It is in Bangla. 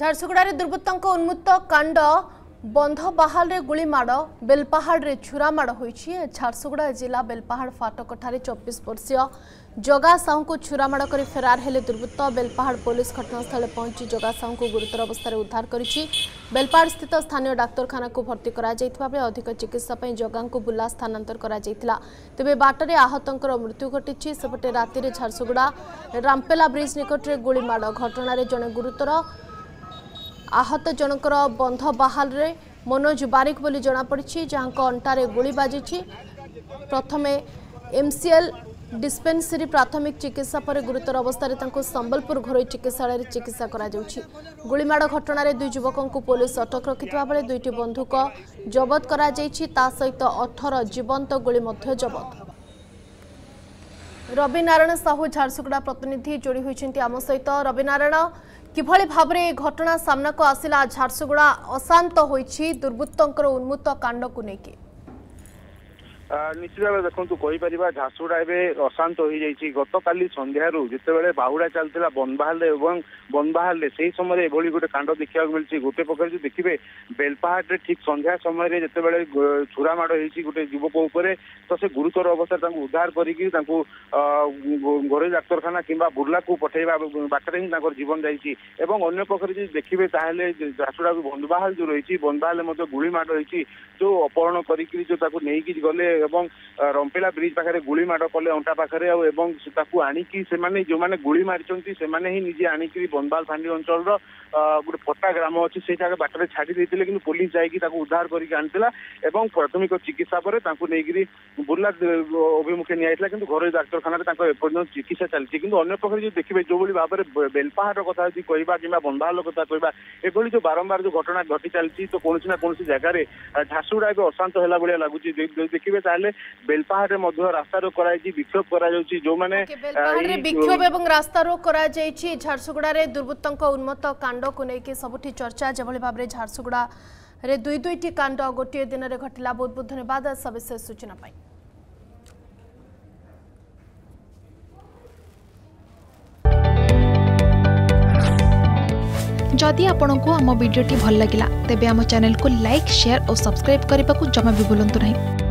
ঝারসুগুড়ার দুর্বৃত্তঙ্ক উন্মুক্ত কাণ্ড বন্ধবাহালে গুলিমাড় বেলপাহাড়ে ছুরামাড় হয়েছে ঝারসুগুড়া জেলা বেলপাহাড় ফাটকঠার চব্বিশ বর্ষীয় জগা সাহুঙ্কু ছুরামাড় করে ফেরার হলে দুর্বৃত্ত বেলপাহাড় পুলিশ ঘটনাস্থলে পৌঁছি জগা সাহুঙ্কু গুরুতর অবস্থায় উদ্ধার করেছে বেলপাহাড় স্থিত স্থানীয় ডাক্তারখানাকু ভর্তি করা বেড়ে অধিক চিকিৎসা পাই জগাঙ্কু বুলা স্থানান্তর করা তেবে বাটরে আহতঙ্কর মৃত্যু ঘটিছে সেপটে রাতে ঝারসুগুড়া রামপেলা ব্রিজ নিকটরে গুলিমাড় ঘটনার জনে গুরুতর আহত জনকর বন্ধ বাহালে মনোজ বারিক বলে জনাপড়ি যা অন্টারে গুড়ি বাজিছে প্রথমে এমসিএল ডিসপেনসারি প্রাথমিক চিকিৎসা পরে গুরুতর অবস্থায় তাঁর সম্বলপুর ঘর চিকিৎসালয়ের চিকিৎসা করা যাচ্ছে গুড়িমাড় ঘটনার দুই যুবক পুলিশ অটক রক্ষি বেড়ে দুইটি বন্ধুক জবত করা যাই তা সহ অঠর জীবন্ত গুড়ি জবত ରବିନାରାୟଣ ସାହୁ ଝାରସୁଗୁଡ଼ା ପ୍ରତିନିଧି ଯୋଡ଼ି ହୋଇଛନ୍ତି ଆମ ସହିତ ରବିନାରାୟଣ କିଭଳି ଭାବରେ ଏ ଘଟଣା ସାମ୍ନାକୁ ଆସିଲା ଝାରସୁଗୁଡ଼ା ଅଶାନ୍ତ ହୋଇଛି ଦୁର୍ବୃତ୍ତଙ୍କର ଉନ୍ମୁକ୍ତ କାଣ୍ଡକୁ ନେଇକି ନିଶ୍ଚିତ ଭାବେ ଦେଖନ୍ତୁ କହିପାରିବା ଝାରସୁଗୁଡ଼ା ଏବେ ଅଶାନ୍ତ ହୋଇଯାଇଛି ଗତକାଲି ସନ୍ଧ୍ୟାରୁ ଯେତେବେଳେ ବାହୁଡ଼ା ଚାଲିଥିଲା ବନବାହାଲରେ ଏବଂ ବନବାହାଲରେ ସେହି ସମୟରେ ଏଭଳି ଗୋଟେ କାଣ୍ଡ ଦେଖିବାକୁ ମିଳିଛି ଗୋଟେ ପକ୍ଷରେ ଯଦି ଦେଖିବେ ବେଲପାହାଟରେ ଠିକ୍ ସନ୍ଧ୍ୟା ସମୟରେ ଯେତେବେଳେ ଛୁରା ମାଡ଼ ହେଇଛି ଗୋଟେ ଯୁବକ ଉପରେ ତ ସେ ଗୁରୁତର ଅବସ୍ଥାରେ ତାଙ୍କୁ ଉଦ୍ଧାର କରିକି ତାଙ୍କୁ ଘରୋଇ ଡାକ୍ତରଖାନା କିମ୍ବା ବୁର୍ଲାକୁ ପଠାଇବା ବାଟରେ ହିଁ ତାଙ୍କର ଜୀବନ ଯାଇଛି ଏବଂ ଅନ୍ୟ ପକ୍ଷରେ ଯଦି ଦେଖିବେ ତାହେଲେ ଝାରସୁଗୁଡ଼ା ବନବାହାଲ ଯୋଉ ରହିଛି ବନବାହାଲରେ ମଧ୍ୟ ଗୁଳି ମାଡ଼ ରହିଛି ଯୋଉ ଅପହରଣ କରିକି ଯୋଉ ତାକୁ ନେଇକି ଗଲେ ଏବଂ ରମ୍ପିଳା ବ୍ରିଜ ପାଖରେ ଗୁଳି ମାଡ଼ କଲେ ଅଣ୍ଟା ପାଖରେ ଆଉ ଏବଂ ତାକୁ ଆଣିକି ସେମାନେ ଯେଉଁମାନେ ଗୁଳି ମାରିଛନ୍ତି ସେମାନେ ହିଁ ନିଜେ ଆଣିକି ବନବାଲ ଫାଣ୍ଡି ଅଞ୍ଚଳର ଗୋଟେ ପଟା ଗ୍ରାମ ଅଛି ସେଇଠାରେ ବାଟରେ ଛାଡ଼ି ଦେଇଥିଲେ କିନ୍ତୁ ପୋଲିସ ଯାଇକି ତାକୁ ଉଦ୍ଧାର କରିକି ଆଣିଥିଲା ଏବଂ ପ୍ରାଥମିକ ଚିକିତ୍ସା ପରେ ତାଙ୍କୁ ନେଇକିରି ବୁର୍ଲା ଅଭିମୁଖେ ନିଆଯାଇଥିଲା କିନ୍ତୁ ଘରୋଇ ଡାକ୍ତରଖାନାରେ ତାଙ୍କ ଏପର୍ଯ୍ୟନ୍ତ ଚିକିତ୍ସା ଚାଲିଛି କିନ୍ତୁ ଅନ୍ୟ ପକ୍ଷରେ ଯଦି ଦେଖିବେ ଯେଉଁଭଳି ଭାବରେ ବେଲପାହାଡର କଥା ଯଦି କହିବା କିମ୍ବା ବନ୍ଧାଲ କଥା କହିବା ଏଭଳି ଯୋଉ ବାରମ୍ବାର ଯୋଉ ଘଟଣା ଘଟି ଚାଲିଛି ତ କୌଣସି ନା କୌଣସି ଜାଗାରେ ଝାରସୁଗୁଡା ଏବେ ଅଶାନ୍ତ ହେଲା ଭଳିଆ ଲାଗୁଛି ଦେଖିବେ ତା ତାହେଲେ ବେଲପାହାଡରେ ମଧ୍ୟ ରାସ୍ତାରୋକ କରାଯାଇଛି ବିକ୍ଷୋଭ କରାଯାଉଛି ଯୋଉମାନେ ବେଲପାହାଡରେ ବିକ୍ଷୋଭ ଏବଂ ରାସ୍ତାରୋକ କରାଯାଇଛି ଝାରସୁଗୁଡାରେ ଦୁର୍ବୃତ୍ତଙ୍କ ଉନ୍ମତ୍ତ କାଣ୍ଡକୁ ନେଇକି ସବୁଠି ଚର୍ଚ୍ଚା ଯେଭଳି ଭାବରେ ଝାରସୁଗୁଡା ରେ ଦୁଇ ଦୁଇଟି କାଣ୍ଡ ଗୋଟିଏ ଦିନରେ ଘଟିଲା ବହୁତ ବହୁତ ଧନ୍ୟବାଦ ସବିଶେଷ ସୂଚନା ପାଇଁ जदि आपण को आम भिडी भल लगा तेब आम चेल्क लाइक सेयार और सब्सक्राइब करने को जमा भी बुलां नहीं